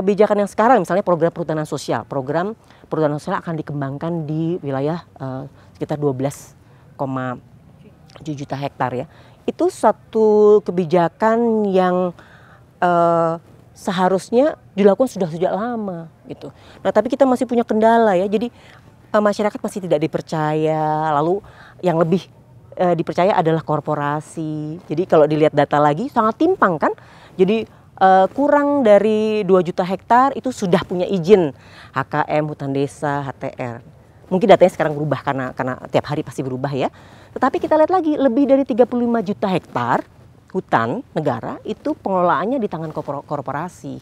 kebijakan yang sekarang misalnya program perhutanan sosial, program perhutanan sosial akan dikembangkan di wilayah uh, sekitar 12,7 juta hektar ya. Itu satu kebijakan yang uh, seharusnya dilakukan sudah sejak lama gitu. Nah, tapi kita masih punya kendala ya. Jadi uh, masyarakat masih tidak dipercaya. Lalu yang lebih uh, dipercaya adalah korporasi. Jadi kalau dilihat data lagi sangat timpang kan. Jadi uh, kurang dari 2 juta hektar itu sudah punya izin HKM, hutan desa, HTR. Mungkin datanya sekarang berubah karena karena tiap hari pasti berubah ya. Tetapi kita lihat lagi lebih dari 35 juta hektar hutan negara itu pengelolaannya di tangan korporasi.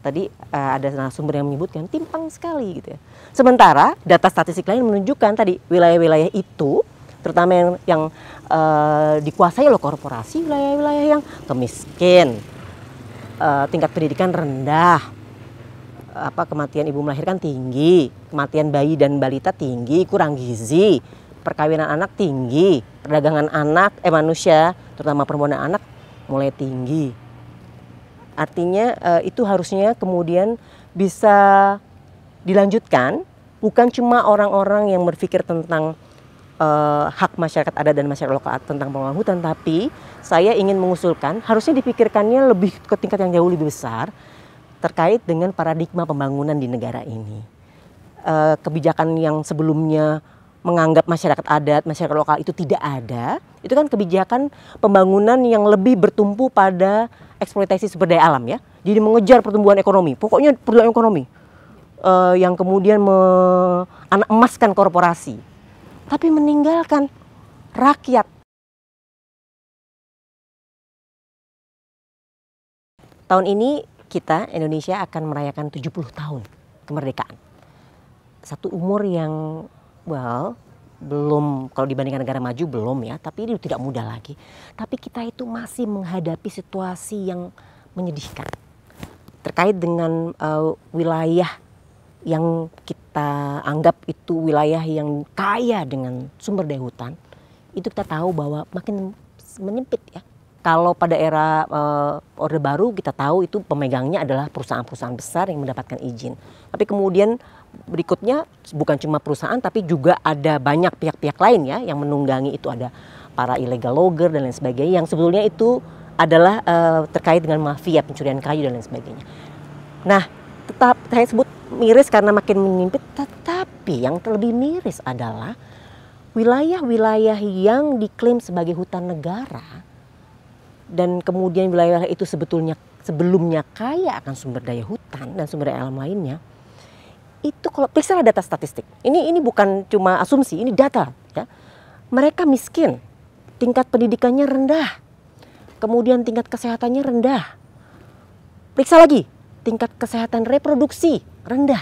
Tadi uh, ada sumber yang menyebutkan timpang sekali gitu ya. Sementara data statistik lain menunjukkan tadi wilayah-wilayah itu terutama yang, yang uh, dikuasai oleh korporasi wilayah-wilayah yang kemiskin, uh, tingkat pendidikan rendah, apa kematian ibu melahirkan tinggi, kematian bayi dan balita tinggi, kurang gizi, perkawinan anak tinggi, perdagangan anak eh manusia, terutama perempuan anak mulai tinggi. Artinya uh, itu harusnya kemudian bisa dilanjutkan bukan cuma orang-orang yang berpikir tentang uh, hak masyarakat adat dan masyarakat lokal tentang pengelolaan hutan, tapi saya ingin mengusulkan harusnya dipikirkannya lebih ke tingkat yang jauh lebih besar terkait dengan paradigma pembangunan di negara ini. Uh, kebijakan yang sebelumnya menganggap masyarakat adat, masyarakat lokal itu tidak ada, itu kan kebijakan pembangunan yang lebih bertumpu pada eksploitasi sumber daya alam ya. Jadi mengejar pertumbuhan ekonomi, pokoknya pertumbuhan ekonomi uh, yang kemudian me emaskan korporasi tapi meninggalkan rakyat. Tahun ini kita Indonesia akan merayakan 70 tahun kemerdekaan. Satu umur yang well belum kalau dibandingkan negara maju belum ya, tapi ini tidak mudah lagi. Tapi kita itu masih menghadapi situasi yang menyedihkan terkait dengan uh, wilayah yang kita anggap itu wilayah yang kaya dengan sumber daya hutan, itu kita tahu bahwa makin menyempit ya. Kalau pada era uh, Orde Baru kita tahu itu pemegangnya adalah perusahaan-perusahaan besar yang mendapatkan izin. Tapi kemudian berikutnya bukan cuma perusahaan tapi juga ada banyak pihak-pihak lain ya yang menunggangi itu ada para illegal logger dan lain sebagainya yang sebetulnya itu adalah uh, terkait dengan mafia pencurian kayu dan lain sebagainya. Nah, tetap saya sebut miris karena makin menyimpit tetapi yang lebih miris adalah wilayah-wilayah yang diklaim sebagai hutan negara dan kemudian wilayah itu sebetulnya sebelumnya kaya akan sumber daya hutan dan sumber daya alam lainnya itu kalau periksa data statistik ini ini bukan cuma asumsi ini data ya mereka miskin tingkat pendidikannya rendah kemudian tingkat kesehatannya rendah periksa lagi tingkat kesehatan reproduksi rendah.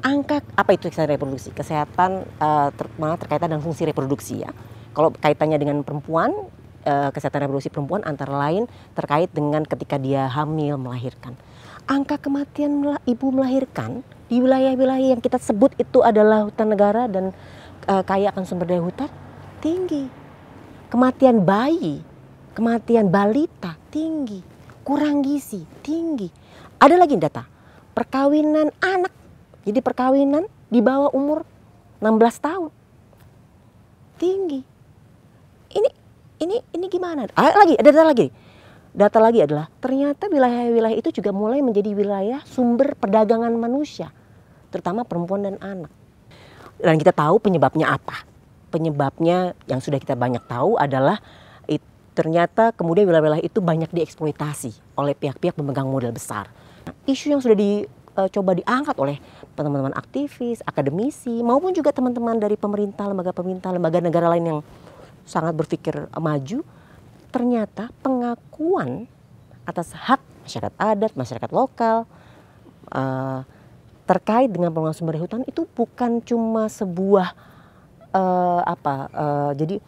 Angka apa itu kesehatan reproduksi? Kesehatan uh, ter, malah terkaitan dengan fungsi reproduksi ya. Kalau kaitannya dengan perempuan, uh, kesehatan reproduksi perempuan antara lain terkait dengan ketika dia hamil melahirkan. Angka kematian ibu melahirkan di wilayah-wilayah yang kita sebut itu adalah hutan negara dan uh, kaya akan sumber daya hutan tinggi. Kematian bayi, kematian balita tinggi, kurang gizi tinggi ada lagi data, perkawinan anak. Jadi perkawinan di bawah umur 16 tahun. Tinggi. Ini ini ini gimana? Ah, lagi ada data lagi. Data lagi adalah ternyata wilayah-wilayah itu juga mulai menjadi wilayah sumber perdagangan manusia, terutama perempuan dan anak. Dan kita tahu penyebabnya apa. Penyebabnya yang sudah kita banyak tahu adalah ternyata kemudian wilayah-wilayah itu banyak dieksploitasi oleh pihak-pihak pemegang modal besar isu yang sudah dicoba eh, diangkat oleh teman-teman aktivis, akademisi, maupun juga teman-teman dari pemerintah, lembaga pemerintah, lembaga negara lain yang sangat berpikir maju, ternyata pengakuan atas hak masyarakat adat, masyarakat lokal uh, terkait dengan pengelolaan sumber daya hutan itu bukan cuma sebuah uh, apa uh, jadi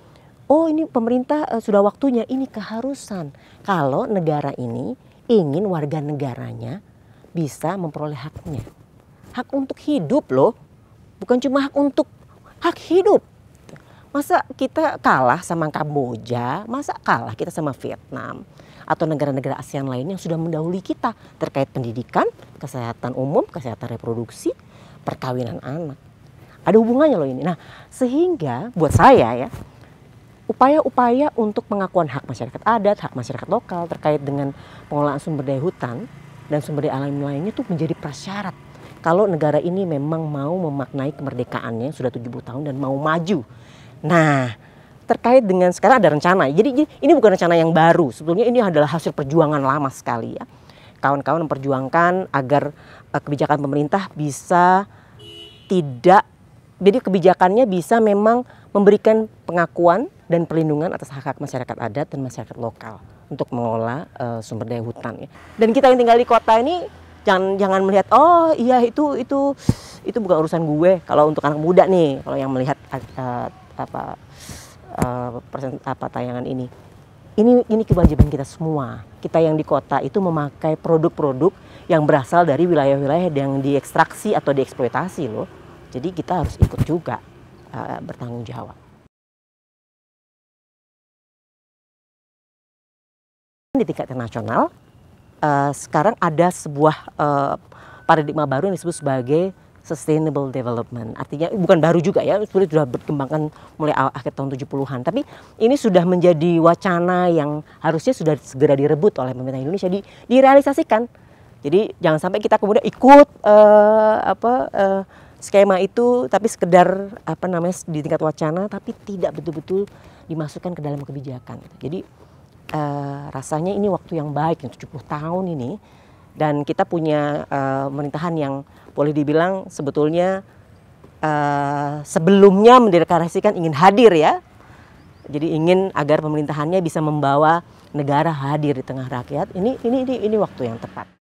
oh ini pemerintah uh, sudah waktunya ini keharusan kalau negara ini ingin warga negaranya bisa memperoleh haknya. Hak untuk hidup loh, bukan cuma hak untuk hak hidup. Masa kita kalah sama Kamboja, masa kalah kita sama Vietnam atau negara-negara ASEAN lain yang sudah mendahului kita terkait pendidikan, kesehatan umum, kesehatan reproduksi, perkawinan anak. Ada hubungannya loh ini. Nah, sehingga buat saya ya, upaya-upaya untuk pengakuan hak masyarakat adat, hak masyarakat lokal terkait dengan pengelolaan sumber daya hutan dan sumber daya alam lainnya itu menjadi prasyarat kalau negara ini memang mau memaknai kemerdekaannya sudah 70 tahun dan mau maju. Nah, terkait dengan sekarang ada rencana. Jadi ini bukan rencana yang baru. Sebetulnya ini adalah hasil perjuangan lama sekali ya. Kawan-kawan memperjuangkan agar eh, kebijakan pemerintah bisa tidak jadi kebijakannya bisa memang memberikan pengakuan dan perlindungan atas hak-hak masyarakat adat dan masyarakat lokal untuk mengelola uh, sumber daya hutan ya. Dan kita yang tinggal di kota ini jangan jangan melihat oh iya itu itu itu bukan urusan gue kalau untuk anak muda nih kalau yang melihat uh, apa uh, persen, apa tayangan ini. Ini ini kewajiban kita semua. Kita yang di kota itu memakai produk-produk yang berasal dari wilayah-wilayah yang diekstraksi atau dieksploitasi loh. Jadi kita harus ikut juga uh, bertanggung jawab. Di tingkat internasional, uh, sekarang ada sebuah uh, paradigma baru yang disebut sebagai sustainable development. Artinya bukan baru juga ya, sebenarnya sudah berkembangkan mulai akhir tahun 70-an. Tapi ini sudah menjadi wacana yang harusnya sudah segera direbut oleh pemerintah Indonesia, di, direalisasikan. Jadi jangan sampai kita kemudian ikut uh, apa uh, skema itu, tapi sekedar apa namanya di tingkat wacana, tapi tidak betul-betul dimasukkan ke dalam kebijakan. Jadi uh, rasanya ini waktu yang baik, yang 70 tahun ini. Dan kita punya uh, pemerintahan yang boleh dibilang sebetulnya uh, sebelumnya mendeklarasikan ingin hadir ya. Jadi ingin agar pemerintahannya bisa membawa negara hadir di tengah rakyat. Ini ini ini, ini waktu yang tepat.